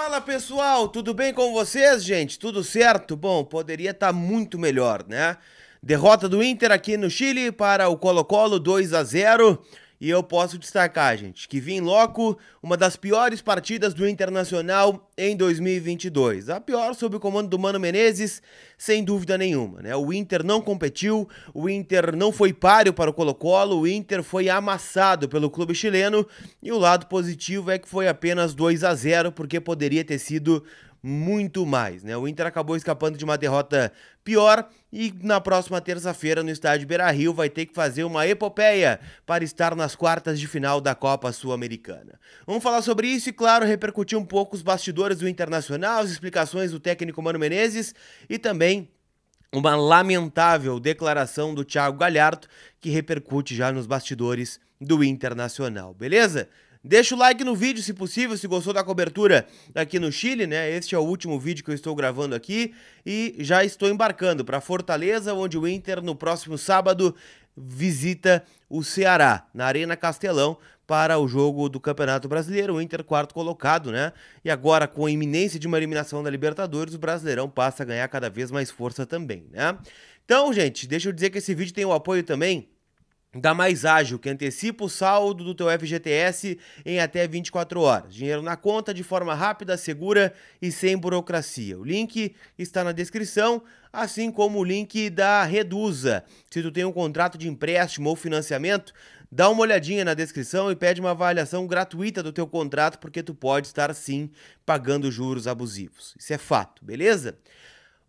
Fala pessoal, tudo bem com vocês, gente? Tudo certo? Bom, poderia estar tá muito melhor, né? Derrota do Inter aqui no Chile para o Colo-Colo 2 a 0. E eu posso destacar, gente, que vim loco uma das piores partidas do Internacional em 2022. A pior sob o comando do Mano Menezes, sem dúvida nenhuma, né? O Inter não competiu, o Inter não foi páreo para o Colo-Colo, o Inter foi amassado pelo clube chileno e o lado positivo é que foi apenas 2 a 0, porque poderia ter sido muito mais. Né? O Inter acabou escapando de uma derrota pior e na próxima terça-feira no estádio Beira-Rio vai ter que fazer uma epopeia para estar nas quartas de final da Copa Sul-Americana. Vamos falar sobre isso e claro, repercutir um pouco os bastidores do Internacional, as explicações do técnico Mano Menezes e também uma lamentável declaração do Thiago Galhardo que repercute já nos bastidores do Internacional, beleza? Deixa o like no vídeo, se possível, se gostou da cobertura aqui no Chile, né? Este é o último vídeo que eu estou gravando aqui e já estou embarcando para Fortaleza, onde o Inter no próximo sábado visita o Ceará na Arena Castelão para o jogo do Campeonato Brasileiro, o Inter quarto colocado, né? E agora com a iminência de uma eliminação da Libertadores, o Brasileirão passa a ganhar cada vez mais força também, né? Então, gente, deixa eu dizer que esse vídeo tem o apoio também da Mais Ágil, que antecipa o saldo do teu FGTS em até 24 horas. Dinheiro na conta de forma rápida, segura e sem burocracia. O link está na descrição, assim como o link da Reduza. Se tu tem um contrato de empréstimo ou financiamento, dá uma olhadinha na descrição e pede uma avaliação gratuita do teu contrato, porque tu pode estar sim pagando juros abusivos. Isso é fato, beleza?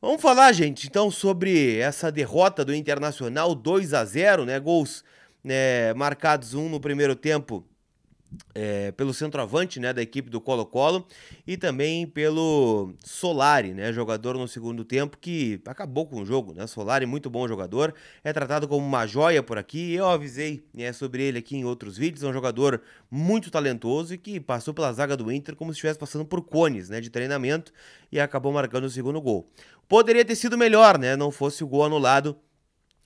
Vamos falar, gente, então, sobre essa derrota do Internacional 2 a 0 né? Gols né, marcados um no primeiro tempo é, pelo centroavante né, da equipe do Colo-Colo e também pelo Solari, né, jogador no segundo tempo que acabou com o jogo. Né? Solari, muito bom jogador, é tratado como uma joia por aqui. Eu avisei né, sobre ele aqui em outros vídeos. É um jogador muito talentoso e que passou pela zaga do Inter como se estivesse passando por cones né, de treinamento e acabou marcando o segundo gol. Poderia ter sido melhor, né? Não fosse o gol anulado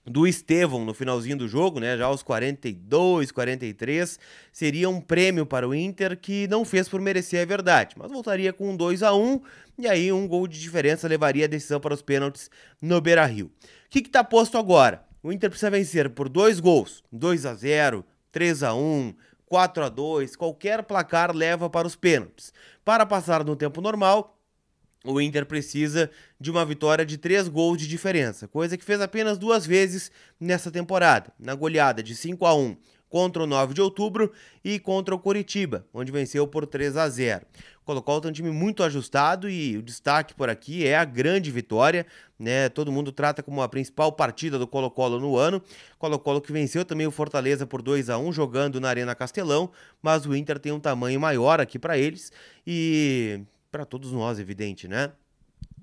do Estevão no finalzinho do jogo, né, já aos 42, 43, seria um prêmio para o Inter que não fez por merecer, é verdade, mas voltaria com um 2 a 1 e aí um gol de diferença levaria a decisão para os pênaltis no Beira-Rio. O que está posto agora? O Inter precisa vencer por dois gols, 2 a 0, 3 a 1, 4 a 2, qualquer placar leva para os pênaltis. Para passar no tempo normal, o Inter precisa de uma vitória de três gols de diferença, coisa que fez apenas duas vezes nessa temporada, na goleada de 5 a 1 contra o 9 de outubro e contra o Curitiba, onde venceu por 3 a 0. Colocou é um time muito ajustado e o destaque por aqui é a grande vitória, né? Todo mundo trata como a principal partida do Colo-Colo no ano. Colo-Colo que venceu também o Fortaleza por 2 a 1 jogando na Arena Castelão, mas o Inter tem um tamanho maior aqui para eles e para todos nós, evidente, né?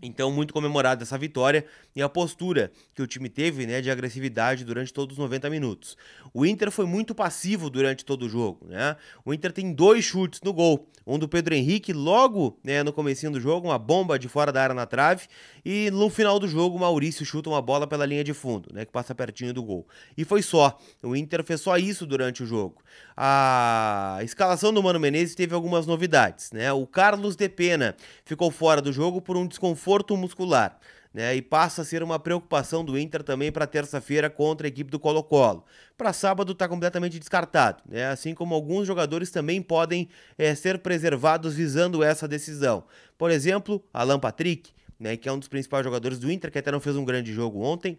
Então, muito comemorada essa vitória e a postura que o time teve né, de agressividade durante todos os 90 minutos. O Inter foi muito passivo durante todo o jogo. Né? O Inter tem dois chutes no gol. Um do Pedro Henrique, logo né, no comecinho do jogo, uma bomba de fora da área na trave. E no final do jogo, o Maurício chuta uma bola pela linha de fundo, né, que passa pertinho do gol. E foi só. O Inter fez só isso durante o jogo. A escalação do Mano Menezes teve algumas novidades. Né? O Carlos De Pena ficou fora do jogo por um desconforto conforto muscular. Né, e passa a ser uma preocupação do Inter também para terça-feira contra a equipe do Colo-Colo. Para sábado está completamente descartado, né, assim como alguns jogadores também podem é, ser preservados visando essa decisão. Por exemplo, Alan Patrick, né, que é um dos principais jogadores do Inter, que até não fez um grande jogo ontem,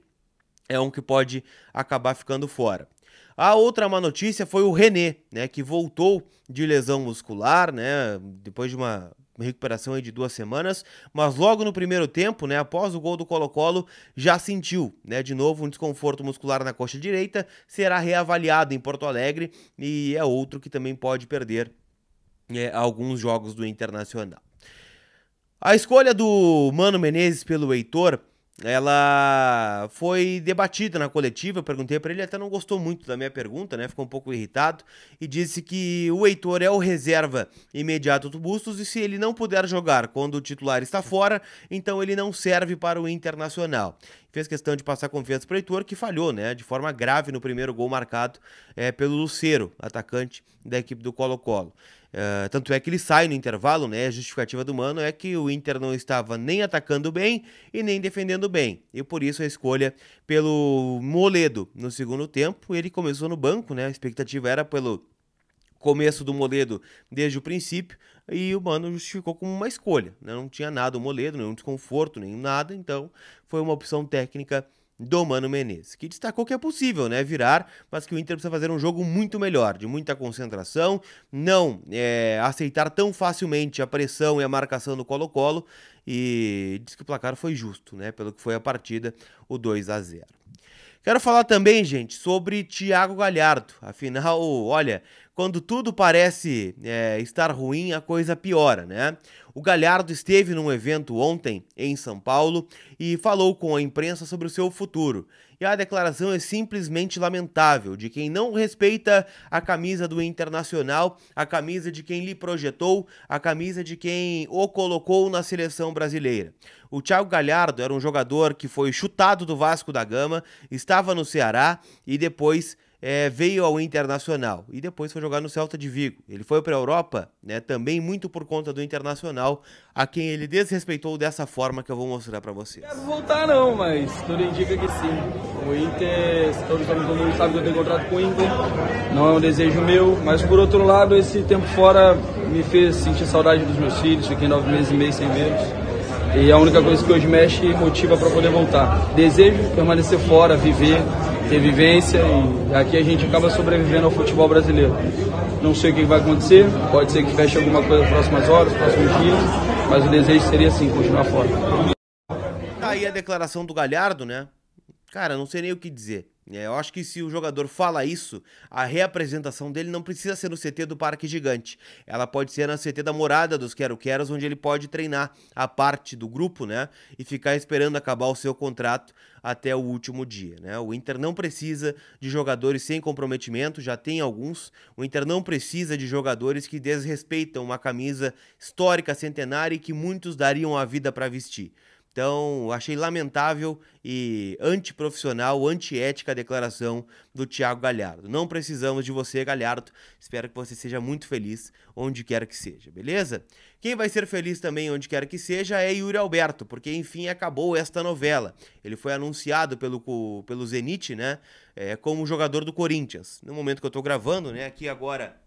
é um que pode acabar ficando fora. A outra má notícia foi o René, né, que voltou de lesão muscular, né, depois de uma uma recuperação de duas semanas, mas logo no primeiro tempo, né, após o gol do Colo-Colo, já sentiu, né, de novo um desconforto muscular na coxa direita, será reavaliado em Porto Alegre e é outro que também pode perder é, alguns jogos do Internacional. A escolha do Mano Menezes pelo Heitor ela foi debatida na coletiva. Eu perguntei para ele, até não gostou muito da minha pergunta, né? Ficou um pouco irritado e disse que o Heitor é o reserva imediato do Bustos e se ele não puder jogar quando o titular está fora, então ele não serve para o Internacional. Fez questão de passar confiança para o Heitor, que falhou, né? De forma grave no primeiro gol marcado é, pelo Lucero, atacante da equipe do Colo-Colo. Uh, tanto é que ele sai no intervalo, né? A justificativa do Mano é que o Inter não estava nem atacando bem e nem defendendo bem. E por isso a escolha pelo Moledo no segundo tempo. Ele começou no banco, né? A expectativa era pelo começo do Moledo desde o princípio. E o Mano justificou como uma escolha. Né? Não tinha nada o Moledo, nenhum desconforto, nenhum nada. Então foi uma opção técnica do Mano Menezes, que destacou que é possível, né, virar, mas que o Inter precisa fazer um jogo muito melhor, de muita concentração, não é, aceitar tão facilmente a pressão e a marcação do Colo-Colo e diz que o placar foi justo, né, pelo que foi a partida, o 2 a 0. Quero falar também, gente, sobre Thiago Galhardo. Afinal, olha, quando tudo parece é, estar ruim, a coisa piora, né? O Galhardo esteve num evento ontem em São Paulo e falou com a imprensa sobre o seu futuro. E a declaração é simplesmente lamentável de quem não respeita a camisa do Internacional, a camisa de quem lhe projetou, a camisa de quem o colocou na seleção brasileira. O Thiago Galhardo era um jogador que foi chutado do Vasco da Gama, estava no Ceará e depois é, veio ao Internacional e depois foi jogar no Celta de Vigo. Ele foi para a Europa, né, também muito por conta do Internacional, a quem ele desrespeitou dessa forma que eu vou mostrar para vocês. Quero voltar não, mas tudo indica que sim. O Inter, todo, todo mundo sabe que eu tenho contrato com o Inter, não é um desejo meu, mas por outro lado, esse tempo fora me fez sentir saudade dos meus filhos, fiquei nove meses e meio sem vê-los. E é a única coisa que hoje mexe e motiva para poder voltar. Desejo permanecer fora, viver, ter vivência e aqui a gente acaba sobrevivendo ao futebol brasileiro. Não sei o que vai acontecer, pode ser que feche alguma coisa nas próximas horas, próximos dias, mas o desejo seria assim, continuar fora. Tá aí a declaração do Galhardo, né? Cara, não sei nem o que dizer. É, eu acho que se o jogador fala isso, a reapresentação dele não precisa ser no CT do Parque Gigante. Ela pode ser na CT da morada dos Quero Queros, onde ele pode treinar a parte do grupo, né? E ficar esperando acabar o seu contrato até o último dia, né? O Inter não precisa de jogadores sem comprometimento, já tem alguns. O Inter não precisa de jogadores que desrespeitam uma camisa histórica, centenária e que muitos dariam a vida para vestir. Então, achei lamentável e antiprofissional, antiética a declaração do Thiago Galhardo. Não precisamos de você, Galhardo. Espero que você seja muito feliz onde quer que seja, beleza? Quem vai ser feliz também onde quer que seja é Yuri Alberto, porque enfim acabou esta novela. Ele foi anunciado pelo, pelo Zenit, né? É, como jogador do Corinthians. No momento que eu tô gravando, né? Aqui agora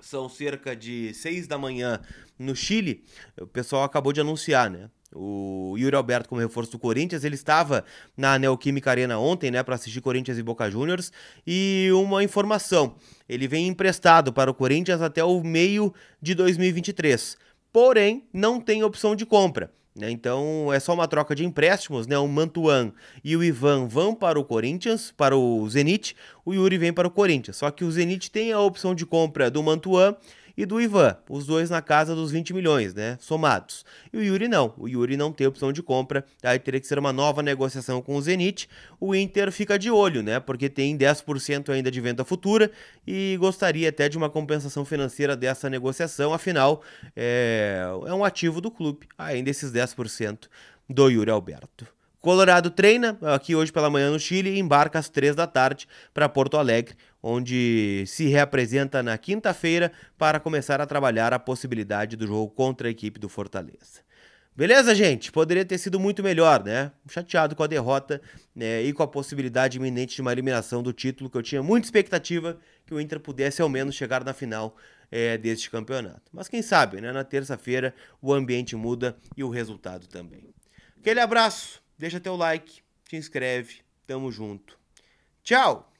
são cerca de 6 da manhã no Chile. O pessoal acabou de anunciar, né? o Yuri Alberto como reforço do Corinthians. Ele estava na Neoquímica Arena ontem, né, para assistir Corinthians e Boca Juniors. E uma informação: ele vem emprestado para o Corinthians até o meio de 2023. Porém, não tem opção de compra. Né? Então é só uma troca de empréstimos, né? O Mantuan e o Ivan vão para o Corinthians, para o Zenit, o Yuri vem para o Corinthians. Só que o Zenit tem a opção de compra do Mantuan e do Ivan, os dois na casa dos 20 milhões, né, somados. E o Yuri não, o Yuri não tem opção de compra, aí teria que ser uma nova negociação com o Zenit. O Inter fica de olho, né, porque tem 10% ainda de venda futura e gostaria até de uma compensação financeira dessa negociação, afinal, é, é um ativo do clube, ainda esses 10% do Yuri Alberto. Colorado treina aqui hoje pela manhã no Chile e embarca às três da tarde para Porto Alegre, onde se reapresenta na quinta-feira para começar a trabalhar a possibilidade do jogo contra a equipe do Fortaleza. Beleza, gente? Poderia ter sido muito melhor, né? Chateado com a derrota né? e com a possibilidade iminente de uma eliminação do título, que eu tinha muita expectativa que o Inter pudesse ao menos chegar na final é, deste campeonato. Mas quem sabe, né? Na terça-feira o ambiente muda e o resultado também. Aquele abraço! Deixa teu like, te inscreve, tamo junto. Tchau!